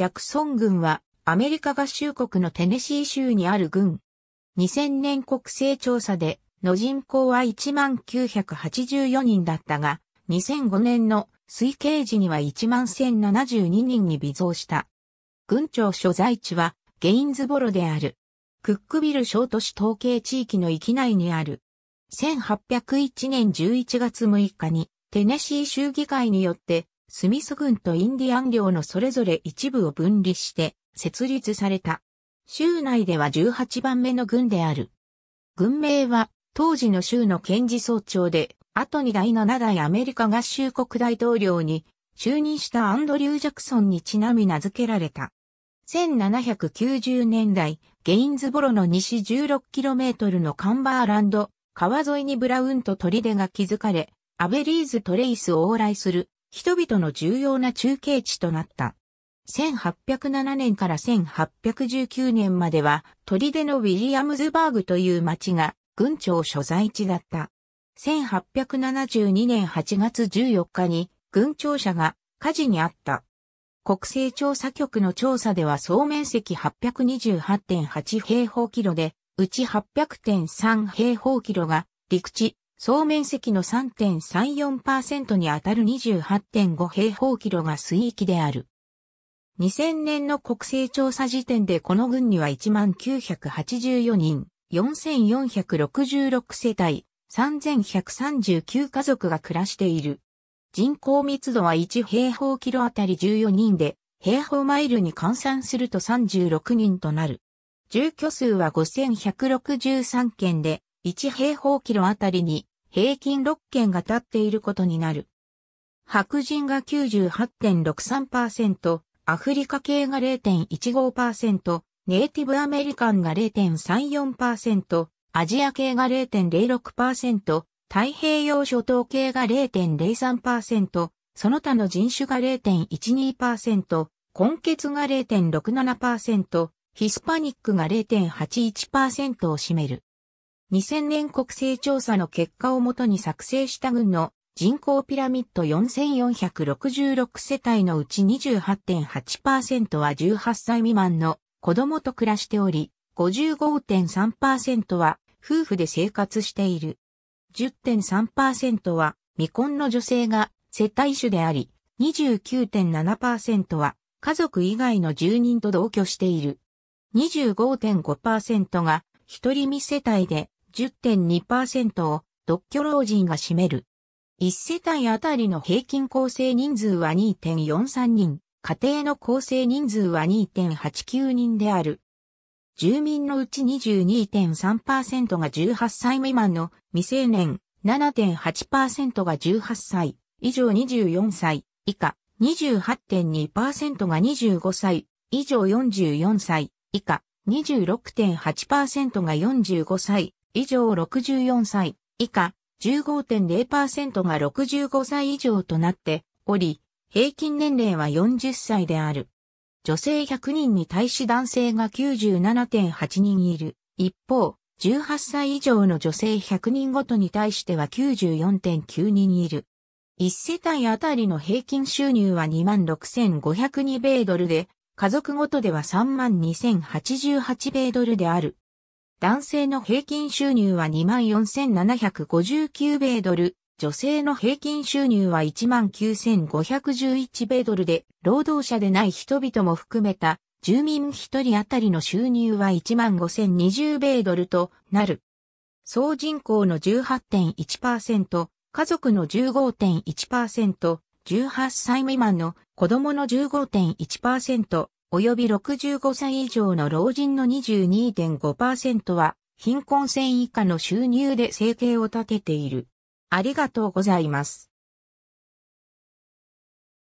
ジャクソン軍はアメリカ合衆国のテネシー州にある軍。2000年国勢調査での人口は1984人だったが、2005年の推計時には11072人に微増した。軍庁所在地はゲインズボロである。クックビル小都市統計地域の域内にある。1801年11月6日にテネシー州議会によってスミス軍とインディアン領のそれぞれ一部を分離して設立された。州内では18番目の軍である。軍名は当時の州の検事総長で、後に第7代アメリカ合衆国大統領に就任したアンドリュー・ジャクソンにちなみ名付けられた。1790年代、ゲインズボロの西 16km のカンバーランド、川沿いにブラウンと砦が築かれ、アベリーズ・トレイスを往来する人々の重要な中継地となった。1807年から1819年までは、砦のウィリアムズバーグという町が軍庁所在地だった。1872年8月14日に軍庁舎が火事にあった。国勢調査局の調査では総面積828.8平方キロで、うち800.3平方キロが陸地、総面積の3.34%にあたる28.5平方キロが水域である。2000年の国勢調査時点でこの軍には1984人、4466世帯、3139家族が暮らしている。人口密度は1平方キロあたり14人で、平方マイルに換算すると36人となる。住居数は5163件で、1平方キロあたりに平均6件が立っていることになる。白人が98.63%、アフリカ系が0.15%、ネイティブアメリカンが0.34%、アジア系が0.06%、太平洋諸島系が0.03%、その他の人種が0.12%、根血が0.67%、ヒスパニックが0.81%を占める。2000年国勢調査の結果をもとに作成した軍の人口ピラミッド4466世帯のうち28.8%は18歳未満の子供と暮らしており、55.3%は夫婦で生活している。10.3%は未婚の女性が世帯主であり、29.7%は家族以外の住人と同居している。25.5%が一人未世帯で10.2%を独居老人が占める。一世帯あたりの平均構成人数は2.43人、家庭の構成人数は2.89人である。住民のうち22.3%が18歳未満の未成年、7.8%が18歳、以上24歳、以下、28.2%が25歳、以上44歳、以下、26.8%が45歳、以上64歳以下15.0%が65歳以上となっており、平均年齢は40歳である。女性100人に対し男性が97.8人いる。一方、18歳以上の女性100人ごとに対しては94.9人いる。1世帯あたりの平均収入は26,502米ドルで、家族ごとでは32,088米ドルである。男性の平均収入は24,759米ドル、女性の平均収入は19,511米ドルで、労働者でない人々も含めた、住民一人当たりの収入は15,020米ドルとなる。総人口の18.1%、家族の15.1%、18歳未満の子供の15.1%、及び65歳以上の老人の22.5%は、貧困線以下の収入で生計を立てている。ありがとうございます。